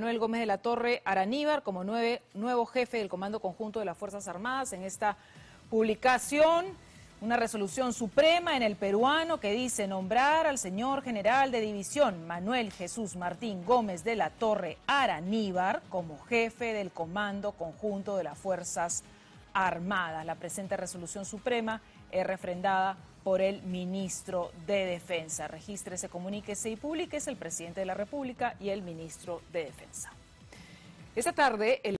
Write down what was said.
Manuel Gómez de la Torre Araníbar como nueve, nuevo jefe del Comando Conjunto de las Fuerzas Armadas en esta publicación, una resolución suprema en el peruano que dice nombrar al señor general de división Manuel Jesús Martín Gómez de la Torre Araníbar como jefe del Comando Conjunto de las Fuerzas Armadas. La presente resolución suprema es refrendada por el ministro de Defensa. Regístrese, comuníquese y publique es el presidente de la República y el ministro de Defensa. Esta tarde, el